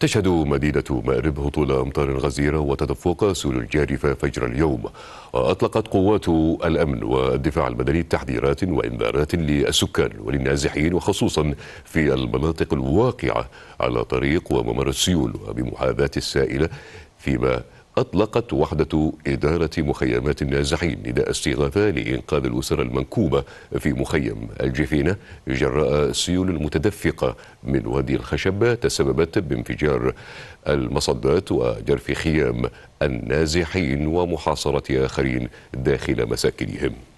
تشهد مدينة مأرب هطول أمطار غزيرة وتدفق سول الجارفة فجر اليوم وأطلقت قوات الأمن والدفاع المدني تحذيرات وإنذارات للسكان وللنازحين وخصوصا في المناطق الواقعة على طريق وممر السيول وبمحاذاة السائلة فيما أطلقت وحدة إدارة مخيمات النازحين نداء استغاثة لإنقاذ الأسر المنكوبة في مخيم الجفينة جراء السيول المتدفقة من وادي الخشب تسببت بانفجار المصدات وجرف خيام النازحين ومحاصرة آخرين داخل مساكنهم